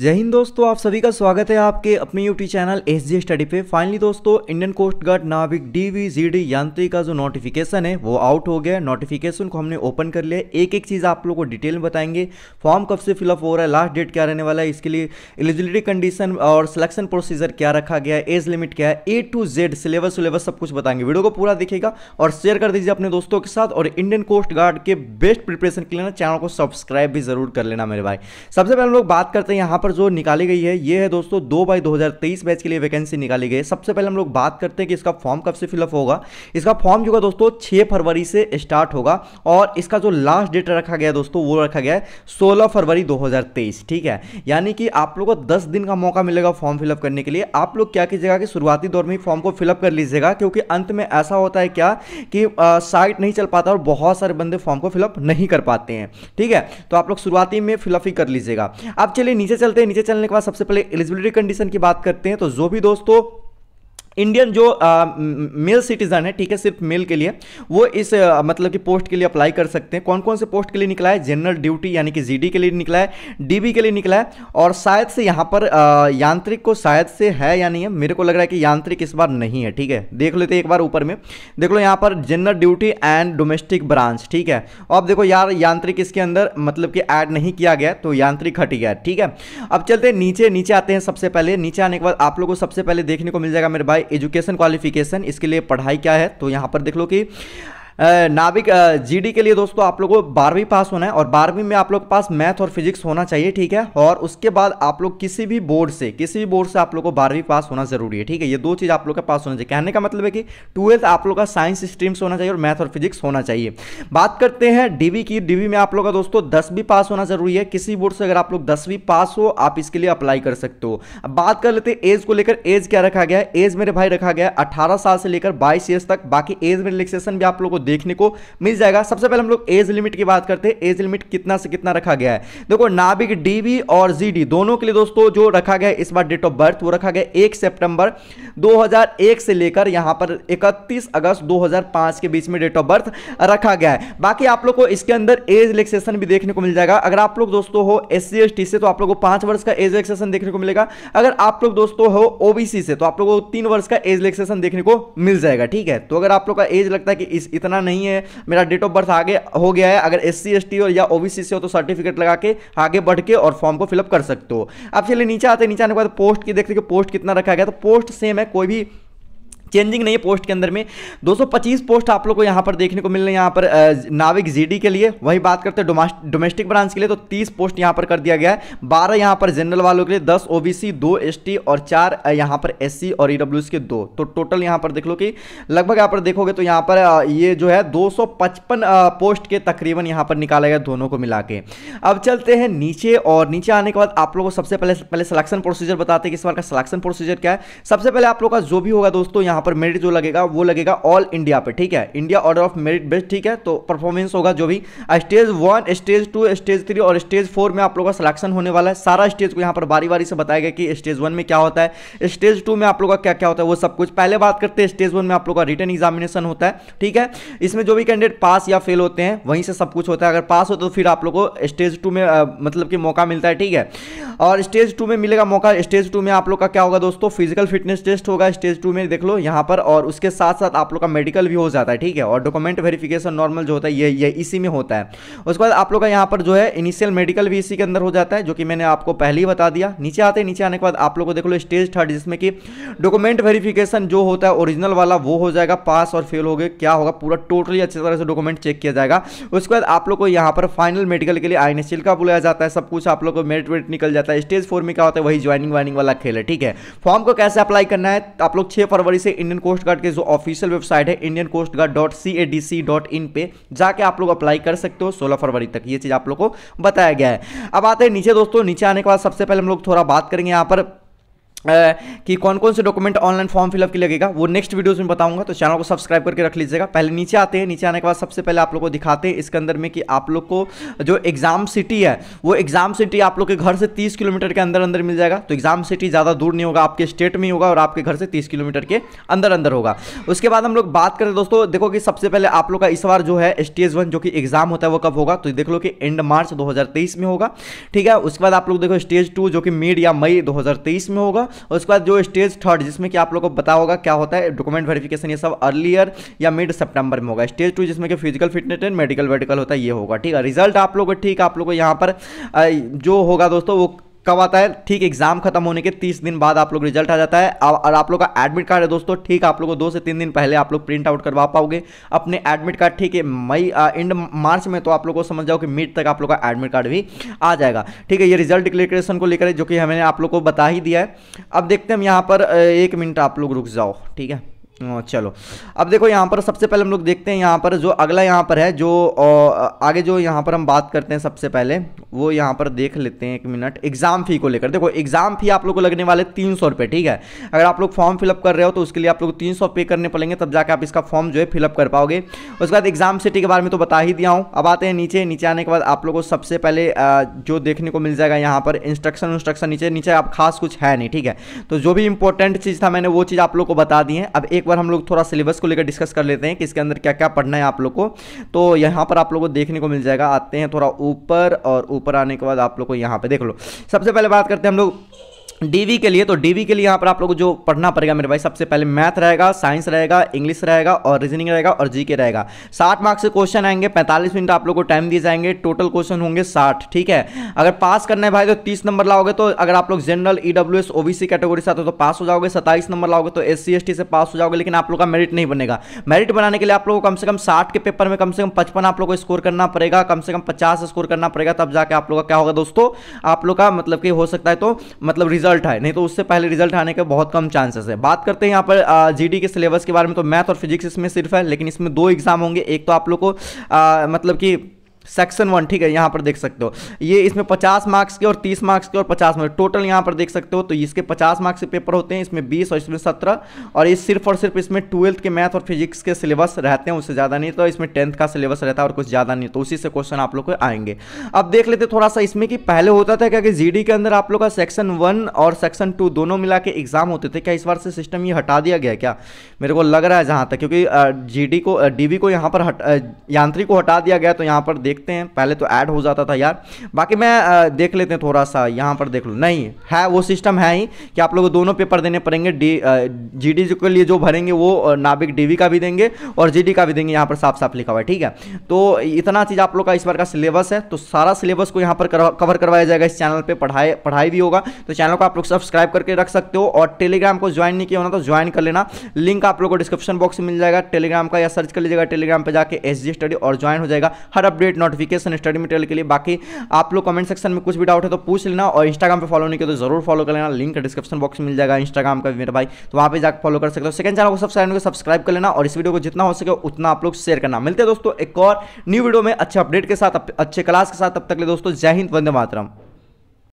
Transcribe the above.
जय हिंद दोस्तों आप सभी का स्वागत है आपके अपने YouTube channel S G study पे फाइनली दोस्तों इंडियन कोस्ट गार्ड नाविक डी वी जी डी यात्री का जो नोटिफिकेशन है वो आउट हो गया नोटिफिकेशन को हमने ओपन कर लिया एक एक चीज़ आप लोग को डिटेल में बताएंगे फॉर्म कब से फिलअप हो रहा है लास्ट डेट क्या रहने वाला है इसके लिए एलिजिबिलिटी कंडीशन और सिलेक्शन प्रोसीजर क्या रखा गया है एज लिमिट क्या है A to Z syllabus syllabus सब कुछ बताएंगे वीडियो को पूरा देखेगा और शेयर कर दीजिए अपने दोस्तों के साथ और इंडियन कोस्ट गार्ड के बेस्ट प्रिपरेशन के लिए चैनल को सब्सक्राइब भी जरूर कर लेना मेरे भाई सबसे पहले हम लोग बात करते हैं यहाँ पर जो निकाली गई है ये है दोस्तों दो बाई दो बैच के लिए वैकेंसी निकाली गई है सबसे पहले हम लोग बात करते हैं कि इसका फॉर्म कब से फिलअप होगा इसका फॉर्म जो है दोस्तों छः फरवरी से स्टार्ट होगा और इसका जो लास्ट डेट रखा गया दोस्तों वो रखा गया है सोलह फरवरी दो ठीक है यानी कि आप लोग को दस दिन का मौका मिलेगा फॉर्म फिलअप करने के लिए आप लोग क्या कीजिएगा कि शुरुआती दौर में फॉर्म को फिलअप कर लीजिएगा क्योंकि अंत में ऐसा होता है क्या कि साइट नहीं चल पाता और बहुत सारे बंदे फॉर्म को फिलअप नहीं कर पाते हैं ठीक है तो आप लोग शुरुआती में फिलअप ही कर लीजिएगा अब चलिए नीचे चल चलते हैं नीचे चलने के बाद सबसे पहले एलिजिबिलिटी कंडीशन की बात करते हैं तो जो भी दोस्तों इंडियन जो मेल uh, सिटीजन है ठीक है सिर्फ मेल के लिए वो इस आ, uh, मतलब कि पोस्ट के लिए अप्लाई कर सकते हैं कौन कौन से पोस्ट के लिए निकला है जनरल ड्यूटी यानी कि जीडी के लिए निकला है डीबी के लिए निकला है और शायद से यहाँ पर uh, यांत्रिक को शायद से है या नहीं है मेरे को लग रहा है कि यांत्रिक इस बार नहीं है ठीक है देख लेते एक बार ऊपर में देख लो यहाँ पर general duty and domestic branch ठीक है अब देखो यार यांत्रिक इसके अंदर मतलब कि ऐड नहीं किया गया तो यांत्रिक हट गया ठीक है अब चलते नीचे नीचे आते हैं सबसे पहले नीचे आने के बाद आप लोग को सबसे पहले देखने को मिल जाएगा मेरे भाई एजुकेशन क्वालिफिकेशन इसके लिए पढ़ाई क्या है तो यहाँ पर देख लो कि नाविक जीडी के लिए दोस्तों आप लोगों को बारहवीं पास होना है और बारहवीं में आप लोग के पास मैथ और फिजिक्स होना चाहिए ठीक है और उसके बाद आप लोग किसी भी बोर्ड से किसी भी बोर्ड से आप लोग को बारहवीं पास होना जरूरी है ठीक है ये दो चीज़ आप लोग का पास होना चाहिए कहने का मतलब है कि ट्वेल्थ आप लोग का साइंस स्ट्रीम से होना चाहिए और मैथ और फिजिक्स होना चाहिए बात करते हैं डीवी की डीवी में आप लोग का दोस्तों दसवीं पास होना जरूरी है किसी बोर्ड से अगर आप लोग दसवीं पास हो आप इसके लिए अप्लाई कर सकते हो अब बात कर लेते हैं एज को लेकर एज क्या रखा गया है एज मेरे भाई रखा गया है अठारह साल से लेकर बाईस ईयर्स तक बाकी एज में रिलेक्सेशन भी आप लोग देखने को मिल जाएगा सबसे पहले हम लोग एज लिमिट की बात करते हैं एज लिमिट कितना से कितना रखा गया है देखो नाबिक डी और जी दोनों के लिए दोस्तों जो रखा गया इस बार डेट ऑफ बर्थ वो रखा गया एक सेप्टेम्बर दो से लेकर यहाँ पर इकतीस अगस्त दो के बीच में डेट ऑफ बर्थ रखा गया है बाकी आप लोग को इसके अंदर एज रिलेक्सेशन भी देखने को मिल जाएगा अगर आप लोग दोस्तों हो एस सी से तो आप लोग को पांच वर्ष का एज रिलेक्सेशन देखने को मिलेगा अगर आप लोग दोस्तों हो ओबीसी से तो आप लोग को तीन वर्ष का एज रिलेक्सेशन देखने को मिल जाएगा ठीक है तो अगर आप लोग का एज लगता है कि इस इतना लगाना नहीं है मेरा डेट ऑफ बर्थ आगे हो गया है अगर एस सी और या ओ से हो तो सर्टिफिकेट लगा के आगे बढ़ के और फॉर्म को फिलअप कर सकते हो अब चलिए नीचे आते नीचे आने के बाद पोस्ट की देख कि पोस्ट कितना रखा गया तो पोस्ट सेम है कोई भी चेंजिंग नहीं है पोस्ट के अंदर में 225 पोस्ट आप लोग को यहाँ पर देखने को मिल रहे हैं यहाँ पर नाविक जीडी के लिए वही बात करते हैं डोमेस्टिक ब्रांच के लिए तो 30 पोस्ट यहाँ पर कर दिया गया है 12 यहाँ पर जनरल वालों के लिए 10 ओबीसी 2 एसटी और 4 यहाँ पर एससी और ईडब्ल्यू e के दो तो टोटल यहाँ पर देख लो कि लगभग यहाँ पर देखोगे तो यहाँ पर ये जो है दो पोस्ट के तकरीबन यहाँ पर निकाला गया दोनों को मिला के अब चलते हैं नीचे और नीचे आने के बाद आप लोग को सबसे पहले पहले सिलेक्शन प्रोसीजर बताते हैं कि इस बार का सिलेक्शन प्रोसीजर क्या है सबसे पहले आप लोग का जो भी होगा दोस्तों यहाँ पर मेरिट जो लगेगा वो लगेगा ऑल इंडिया पे ठीक है India order of merit best ठीक है तो परफॉर्मेंस होगा जो भी stage one stage two stage three और स्टेज फोर में आप लोगों का सिलेक्शन होने वाला है सारा स्टेज को यहाँ पर बारी बारी से बताया गया कि स्टेज वन में क्या होता है स्टेज टू में आप लोगों का क्या क्या होता है वो सब कुछ पहले बात करते हैं स्टेज वन में आप लोग का रिटर्न एग्जामिनेशन होता है ठीक है इसमें जो भी कैंडिडेट पास या फेल होते हैं वहीं से सब कुछ होता है अगर पास हो तो फिर आप लोग को स्टेज टू में मतलब कि मौका मिलता है ठीक है और स्टेज टू में मिलेगा मौका स्टेज टू में आप लोग का क्या होगा दोस्तों फिजिकल फिटनेस टेस्ट होगा स्टेज टू में देख लो यहाँ पर और उसके साथ साथ आप लोग का मेडिकल भी हो जाता है ठीक है और डॉक्यूमेंट वेरिफिकेशन नॉर्मल जो होता है ये ये इसी में होता है उसके बाद आप लोग का यहाँ पर जो है इनिशियल मेडिकल भी इसी के अंदर हो जाता है जो कि मैंने आपको पहले ही बता दिया नीचे आते हैं नीचे आने के बाद आप लोग को देख लो स्टेज थर्ड जिसमें कि डॉक्यूमेंट वेरीफिकेशन जो होता है ओरिजिनल वाला वो हो जाएगा पास और फेल हो गए क्या होगा पूरा टोटली अच्छी तरह से डॉक्यूमेंट चेक किया जाएगा उसके बाद आप लोग को यहाँ पर फाइनल मेडिकल के लिए आई का बुलाया जाता है सब कुछ आप लोग को मेरिट वेट निकल जाता है स्टेज फोर में क्या होता है वही ज्वाइनिंग वाइनिंग वाला खेल है ठीक है फॉर्म को कैसे अप्लाई करना है आप लोग छः फरवरी से इंडियन कोस्ट गार्ड के जो ऑफिशियल वेबसाइट है Indian coast guard dot C A D C dot in पे जाके आप लोग अप्लाई कर सकते हो सोलह फरवरी तक ये चीज़ आप लोग को बताया गया है अब आते हैं नीचे दोस्तों नीचे आने के बाद सबसे पहले हम लोग थोड़ा बात करेंगे यहाँ पर कि कौन कौन से डॉक्यूमेंट ऑनलाइन फॉर्म फिलअप के लगेगा वो नेक्स्ट वीडियोस में बताऊंगा तो चैनल को सब्सक्राइब करके रख लीजिएगा पहले नीचे आते हैं नीचे आने के बाद सबसे पहले आप लोग को दिखाते हैं इसके अंदर में कि आप लोग को जो एग्जाम सिटी है वो एग्जाम सिटी आप लोग के घर से तीस किलोमीटर के अंदर अंदर मिल जाएगा तो एग्जाम सिटी ज़्यादा दूर नहीं होगा आपके स्टेट में होगा और आपके घर से तीस किलोमीटर के अंदर अंदर होगा उसके बाद हम लोग बात करें दोस्तों देखो कि सबसे पहले आप लोग का इस बार जो है स्टेज वन जो कि एग्जाम होता है वो कब होगा तो देख लो कि एंड मार्च दो में होगा ठीक है उसके बाद आप लोग देखो स्टेज टू जो कि मिड या मई दो में होगा और उसके बाद जो स्टेज थर्ड जिसमें कि आप लोगों को बता होगा क्या होता है डॉक्यूमेंट वेरिफिकेशन ये सब अर्लियर या मिड सेप्टेम्बर में होगा स्टेज टू जिसमें कि फिजिकल फिटनेस एंड मेडिकल वेडिकल होता है ये होगा ठीक है रिजल्ट आप लोग ठीक आप लोग यहाँ पर जो होगा दोस्तों वो कब आता है ठीक एग्जाम खत्म होने के तीस दिन बाद आप लोग रिजल्ट आ जाता है और आप लोग का एडमिट कार्ड है दोस्तों ठीक आप लोगों को दो से तीन दिन पहले आप लोग प्रिंट आउट करवा पाओगे अपने एडमिट कार्ड ठीक है मई एंड मार्च में तो आप लोग को समझ जाओ कि मिड तक आप लोग का एडमिट कार्ड भी आ जाएगा ठीक है ये रिजल्ट डिक्लेरेशन को लेकर जो कि हमने आप लोग को बता ही दिया है अब देखते हैं हम यहाँ पर एक मिनट आप लोग रुक जाओ ठीक है चलो अब देखो यहाँ पर सबसे पहले हम लोग देखते हैं यहाँ पर जो अगला यहाँ पर है जो आगे जो यहाँ पर हम बात करते हैं सबसे पहले वो यहाँ पर देख लेते हैं एक मिनट एग्ज़ाम फ़ी को लेकर देखो एग्ज़ाम फ़ी आप लोग को लगने वाले तीन सौ रुपये ठीक है अगर आप लोग फॉर्म फिलअप कर रहे हो तो उसके लिए आप लोग तीन सौ पे करने पड़ेंगे तब जाके आप इसका फॉर्म जो है फिलअप कर पाओगे उसके बाद एग्ज़ाम सिटी के बारे में तो बता ही दिया हूँ अब आते हैं नीचे नीचे आने के बाद आप लोग को सबसे पहले जो देखने को मिल जाएगा यहाँ पर इंस्ट्रक्शन उंस्ट्रक्शन नीचे नीचे आप खास कुछ है नहीं ठीक है तो जो भी इंपॉर्टेंट चीज़ था मैंने वो चीज़ आप लोग को बता दी है अब एक एक बार हम लोग थोड़ा सिलेबस को लेकर डिस्कस कर लेते हैं कि इसके अंदर क्या क्या पढ़ना है आप लोग को तो यहाँ पर आप लोग को देखने को मिल जाएगा आते हैं थोड़ा ऊपर और ऊपर आने के बाद आप लोग को यहाँ पर देख लो सबसे पहले बात करते हैं हम लोग डीवी के लिए तो डीवी के लिए यहाँ पर आप लोग जो पढ़ना पड़ेगा मेरे भाई सबसे पहले मैथ रहेगा साइंस रहेगा इंग्लिश रहेगा और रीजनिंग रहेगा और जीके रहेगा साठ मार्क्स के क्वेश्चन आएंगे पैंतालीस मिनट आप लोग को टाइम दिए जाएंगे टोटल क्वेश्चन होंगे साठ ठीक है अगर पास करना है भाई तो तीस नंबर लाओगे तो अगर आप लोग general E W S OBC category से आते हो तो पास हो जाओगे सत्ताईस नंबर लाओगे तो एस सी से पास हो जाओगे लेकिन आप लोग का मेरिट नहीं बनेगा मेरिट बनाने के लिए आप लोगों को कम से कम साठ के पेपर में कम से कम पचपन आप लोग को स्कोर करना पड़ेगा कम से कम पचास स्कोर करना पड़ेगा तब जाके आप लोग का क्या होगा दोस्तों आप लोग का मतलब कि हो सकता है तो मतलब रिजल्ट आए नहीं तो उससे पहले रिजल्ट आने के बहुत कम चांसेस है बात करते हैं यहाँ पर जी के सिलेबस के बारे में तो मैथ और फिजिक्स इसमें सिर्फ है लेकिन इसमें दो एग्जाम होंगे एक तो आप लोग को मतलब कि सेक्शन वन ठीक है यहाँ पर देख सकते हो ये इसमें 50 मार्क्स के और 30 मार्क्स के और 50 मार्क्स टोटल यहाँ पर देख सकते हो तो इसके 50 मार्क्स के पेपर होते हैं इसमें 20 और इसमें 17 और ये सिर्फ और सिर्फ इसमें ट्वेल्थ के मैथ और फिजिक्स के सिलेबस रहते हैं उससे ज़्यादा नहीं तो इसमें टेंथ का सिलेबस रहता है और कुछ ज़्यादा नहीं तो उसी से क्वेश्चन आप लोग को आएंगे अब देख लेते थोड़ा सा इसमें कि पहले होता था क्या कि जी के अंदर आप लोग का सेक्शन वन और सेक्शन टू दोनों मिला के एग्जाम होते थे क्या इस बार से सिस्टम ये हटा दिया गया क्या मेरे को लग रहा है जहाँ तक क्योंकि जी को डी को यहाँ पर हट यांत्रिक को हटा दिया गया तो यहाँ पर देख देखते हैं पहले तो ऐड हो जाता था यार बाकी मैं देख लेते हैं थोड़ा सा यहाँ पर देख लो नहीं है वो सिस्टम है ही कि आप लोग दोनों पेपर देने पड़ेंगे डी जी डी के लिए जो भरेंगे वो नाबिक डी का भी देंगे और जी का भी देंगे यहाँ पर साफ साफ लिखा हुआ है ठीक है तो इतना चीज़ आप लोग का इस बार का सिलेबस है तो सारा सिलेबस को यहाँ पर कवर करवाया जाएगा इस चैनल पर पढ़ाई पढ़ाई भी होगा तो चैनल को आप लोग सब्सक्राइब करके रख सकते हो और टेलीग्राम को ज्वाइन नहीं किया होना तो ज्वाइन कर लेना लिंक आप लोग को डिस्क्रिप्शन बॉक्स में मिल जाएगा टेलीग्राम का या सर्च कर लीजिएगा टेलीग्राम पर जाके एस स्टडी और ज्वाइन हो जाएगा हर अपडेट नोटिफिकेशन स्टडी मटेरियल के लिए बाकी आप लोग कमेंट सेक्शन में कुछ भी डाउट है तो पूछ लेना और इंस्टाग्राम पर फॉलो नहीं किया तो जरूर फॉलो कर लेना लिंक डिस्क्रिप्शन बॉक्स मिल जाएगा इंस्टाग्राम का मेरे भाई तो वहाँ पर जाकर फॉलो कर सकते हो सेकंड चैनल को सब्सक्राइब को सब्सक्राइब कर लेना और इस वीडियो को जितना हो सके उतना आप लोग शेयर करना मिलते हैं दोस्तों एक और न्यू वीडियो में अच्छे अपडेट के साथ अच्छे क्लास के साथ तब तक ले दोस्तों जय हिंद वंदे मातरम